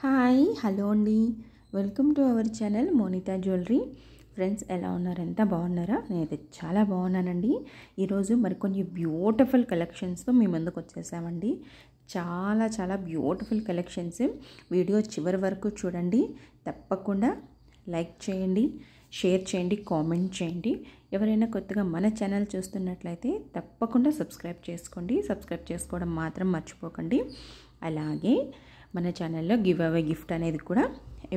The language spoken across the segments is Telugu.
హాయ్ హలో అండి welcome to our channel Monitha jewellery friends ఎలా ఉన్నారు ఎంత బాగున్నారా నేనైతే చాలా బాగున్నానండి ఈరోజు మరికొన్ని బ్యూటిఫుల్ కలెక్షన్స్తో మీ ముందుకు వచ్చేసామండి చాలా చాలా బ్యూటిఫుల్ కలెక్షన్స్ వీడియో చివరి వరకు చూడండి తప్పకుండా లైక్ చేయండి షేర్ చేయండి కామెంట్ చేయండి ఎవరైనా కొత్తగా మన ఛానల్ చూస్తున్నట్లయితే తప్పకుండా సబ్స్క్రైబ్ చేసుకోండి సబ్స్క్రైబ్ చేసుకోవడం మాత్రం మర్చిపోకండి అలాగే మన ఛానల్లో గివ్ అవే గిఫ్ట్ అనేది కూడా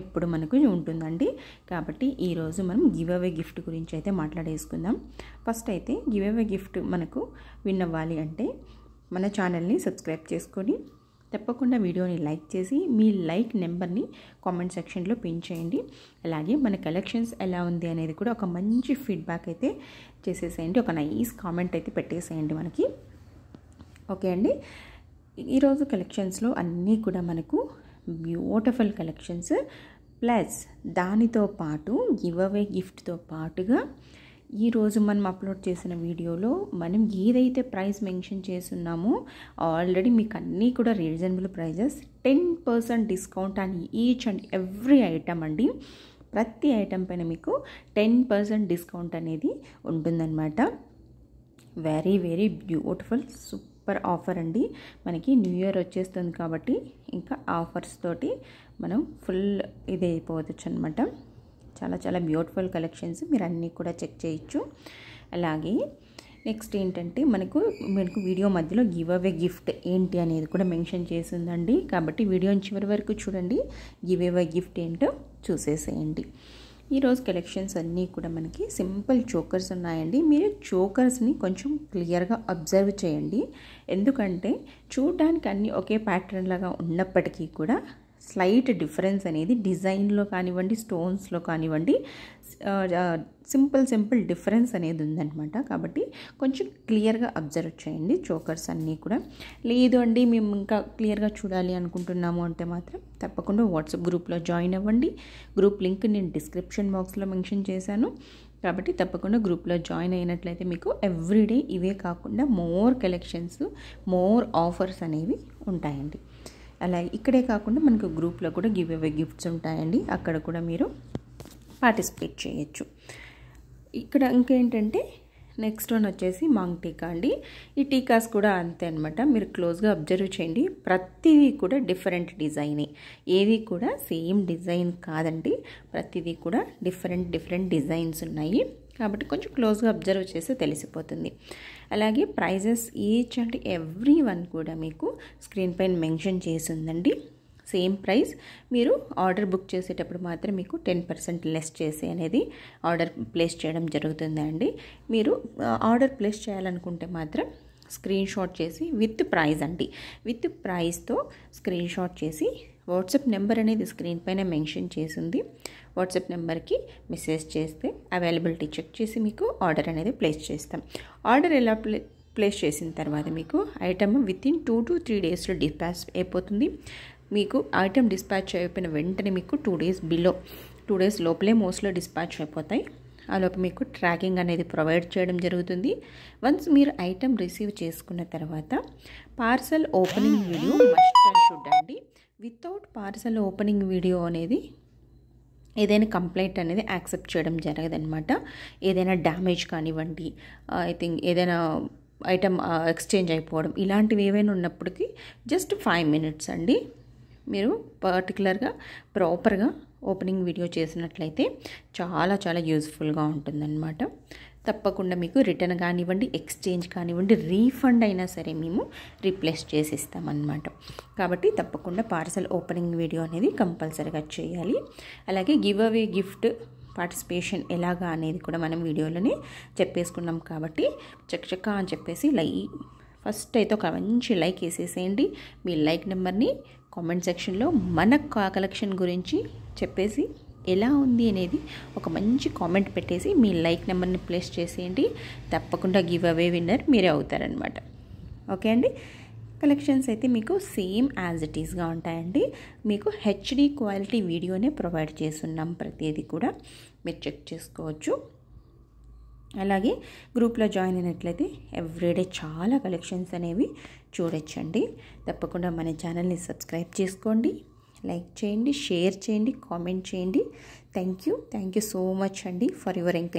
ఎప్పుడు మనకు ఉంటుందండి కాబట్టి ఈరోజు మనం గివ్ అవే గిఫ్ట్ గురించి అయితే మాట్లాడేసుకుందాం ఫస్ట్ అయితే గివ్ అవే గిఫ్ట్ మనకు విన్ అవ్వాలి అంటే మన ఛానల్ని సబ్స్క్రైబ్ చేసుకొని తప్పకుండా వీడియోని లైక్ చేసి మీ లైక్ నెంబర్ని కామెంట్ సెక్షన్లో పిన్ చేయండి అలాగే మన కలెక్షన్స్ ఎలా ఉంది అనేది కూడా ఒక మంచి ఫీడ్బ్యాక్ అయితే చేసేసేయండి ఒక నైస్ కామెంట్ అయితే పెట్టేసేయండి మనకి ఓకే అండి ఈరోజు కలెక్షన్స్లో అన్నీ కూడా మనకు బ్యూటిఫుల్ కలెక్షన్స్ ప్లస్ దానితో పాటు గివ్ అవే గిఫ్ట్తో పాటుగా ఈరోజు మనం అప్లోడ్ చేసిన వీడియోలో మనం ఏదైతే ప్రైస్ మెన్షన్ చేస్తున్నామో ఆల్రెడీ మీకు అన్నీ కూడా reasonable prices ten percent discount అని ఈచ్ అండ్ ఎవ్రీ ఐటమ్ అండి ప్రతి ఐటెం పైన మీకు టెన్ పర్సెంట్ డిస్కౌంట్ అనేది ఉంటుందన్నమాట very very beautiful super super offer అండి మనకి న్యూ ఇయర్ వచ్చేస్తుంది కాబట్టి ఇంకా ఆఫర్స్ తోటి మనం ఫుల్ ఇది అయిపోవచ్చు అనమాట చాలా చాలా బ్యూటిఫుల్ కలెక్షన్స్ మీరు అన్నీ కూడా చెక్ చేయొచ్చు అలాగే నెక్స్ట్ ఏంటంటే మనకు మనకు వీడియో మధ్యలో గివ్ అవే గిఫ్ట్ ఏంటి అనేది కూడా మెన్షన్ చేసిందండి కాబట్టి వీడియో చివరి వరకు చూడండి గివ్ అవే గిఫ్ట్ ఏంటో చూసేసేయండి ఈరోజు కలెక్షన్స్ అన్నీ కూడా మనకి సింపుల్ చోకర్స్ ఉన్నాయండి మీరు చోకర్స్ని కొంచెం క్లియర్గా అబ్జర్వ్ చేయండి ఎందుకంటే చూడడానికి అన్నీ ఒకే ప్యాటర్న్ లాగా ఉన్నప్పటికీ కూడా స్లైట్ డిఫరెన్స్ అనేది డిజైన్లో కానివ్వండి స్టోన్స్లో కానివ్వండి సింపుల్ సింపుల్ డిఫరెన్స్ అనేది ఉందన్నమాట కాబట్టి కొంచెం క్లియర్గా అబ్జర్వ్ చేయండి చోకర్స్ అన్నీ కూడా లేదు అండి మేము ఇంకా క్లియర్గా చూడాలి అనుకుంటున్నాము అంటే మాత్రం తప్పకుండా వాట్సాప్ గ్రూప్లో జాయిన్ అవ్వండి గ్రూప్ లింక్ నేను డిస్క్రిప్షన్ బాక్స్లో మెన్షన్ చేశాను కాబట్టి తప్పకుండా గ్రూప్లో జాయిన్ అయినట్లయితే మీకు ఎవ్రీడే ఇవే కాకుండా మోర్ కలెక్షన్స్ మోర్ ఆఫర్స్ అనేవి ఉంటాయండి అలాగే ఇక్కడే కాకుండా మనకు గ్రూప్లో కూడా గివ్ అవే గిఫ్ట్స్ ఉంటాయండి అక్కడ కూడా మీరు పార్టిసిపేట్ చేయొచ్చు ఇక్కడ ఇంకేంటంటే నెక్స్ట్ వన్ వచ్చేసి మాంగ్ టీకా అండి ఈ టీకాస్ కూడా అంతే అనమాట మీరు క్లోజ్గా అబ్జర్వ్ చేయండి ప్రతిదీ కూడా డిఫరెంట్ డిజైనే ఏది కూడా సేమ్ డిజైన్ కాదండి ప్రతిదీ కూడా డిఫరెంట్ డిఫరెంట్ డిజైన్స్ ఉన్నాయి కాబట్టి కొంచెం క్లోజ్గా అబ్జర్వ్ చేస్తే తెలిసిపోతుంది అలాగే prices each and every one కూడా మీకు స్క్రీన్ పైన మెన్షన్ చేసిందండి సేమ్ ప్రైస్ మీరు ఆర్డర్ బుక్ చేసేటప్పుడు మాత్రం మీకు టెన్ పర్సెంట్ లెస్ చేసి అనేది ఆర్డర్ ప్లేస్ చేయడం జరుగుతుందండి మీరు ఆర్డర్ ప్లేస్ చేయాలనుకుంటే మాత్రం స్క్రీన్ షాట్ చేసి విత్ ప్రైజ్ అండి విత్ ప్రైస్తో స్క్రీన్ షాట్ చేసి వాట్సాప్ నెంబర్ అనేది స్క్రీన్ పైన మెన్షన్ చేసింది వాట్సాప్ నెంబర్కి మెసేజ్ చేస్తే అవైలబిలిటీ చెక్ చేసి మీకు ఆర్డర్ అనేది ప్లేస్ చేస్తాం ఆర్డర్ ఎలా ప్లే ప్లేస్ చేసిన తర్వాత మీకు item within two to three డేస్లో డిస్పాచ్ అయిపోతుంది మీకు ఐటమ్ డిస్పాచ్ అయిపోయిన వెంటనే మీకు two days below two days లోపలే మోస్ట్లో డిస్పాచ్ అయిపోతాయి లోపల మీకు ట్రాకింగ్ అనేది ప్రొవైడ్ చేయడం జరుగుతుంది వన్స్ మీరు ఐటెం రిసీవ్ చేసుకున్న తర్వాత parcel opening video must and should అండి వితౌట్ పార్సల్ ఓపెనింగ్ వీడియో అనేది ఏదైనా కంప్లైంట్ అనేది యాక్సెప్ట్ చేయడం జరగదనమాట ఏదైనా డ్యామేజ్ కానివ్వండి ఐ థింక్ ఏదైనా ఐటమ్ ఎక్స్చేంజ్ అయిపోవడం ఇలాంటివి ఏవైనా ఉన్నప్పటికీ జస్ట్ ఫైవ్ మినిట్స్ అండి మీరు పర్టికులర్గా ప్రాపర్గా ఓపెనింగ్ వీడియో చేసినట్లయితే చాలా చాలా యూజ్ఫుల్గా ఉంటుందన్నమాట తప్పకుండా మీకు రిటర్న్ కానివ్వండి ఎక్స్చేంజ్ కానివ్వండి రీఫండ్ అయినా సరే మేము రీప్లేస్ చేసి ఇస్తామన్నమాట కాబట్టి తప్పకుండా పార్సల్ ఓపెనింగ్ వీడియో అనేది కంపల్సరీగా చేయాలి అలాగే గివ్ అవే గిఫ్ట్ పార్టిసిపేషన్ ఎలాగా అనేది కూడా మనం వీడియోలోనే చెప్పేసుకున్నాం కాబట్టి చక్కచక్క అని చెప్పేసి లై ఫస్ట్ అయితే ఒక మంచి లైక్ వేసేసేయండి మీ లైక్ నెంబర్ని కామెంట్ సెక్షన్లో మన కా కలెక్షన్ గురించి చెప్పేసి ఎలా ఉంది అనేది ఒక మంచి కామెంట్ పెట్టేసి మీ లైక్ నెంబర్ని ప్లేస్ చేసేయండి తప్పకుండా గివ్ అవే విన్నర్ మీరే అవుతారనమాట ఓకే అండి కలెక్షన్స్ అయితే మీకు సేమ్ యాజ్ ఇట్ ఈస్గా ఉంటాయండి మీకు హెచ్డి క్వాలిటీ వీడియోనే ప్రొవైడ్ చేస్తున్నాం ప్రతిదీ కూడా మీరు చెక్ చేసుకోవచ్చు అలాగే గ్రూప్లో జాయిన్ అయినట్లయితే ఎవ్రీడే చాలా కలెక్షన్స్ అనేవి చూడొచ్చండి తప్పకుండా మన ఛానల్ని సబ్స్క్రైబ్ చేసుకోండి లైక్ చేయండి షేర్ చేయండి కామెంట్ చేయండి thank you thank you so much అండి ఫర్ యువర్ ఎంకరేజ్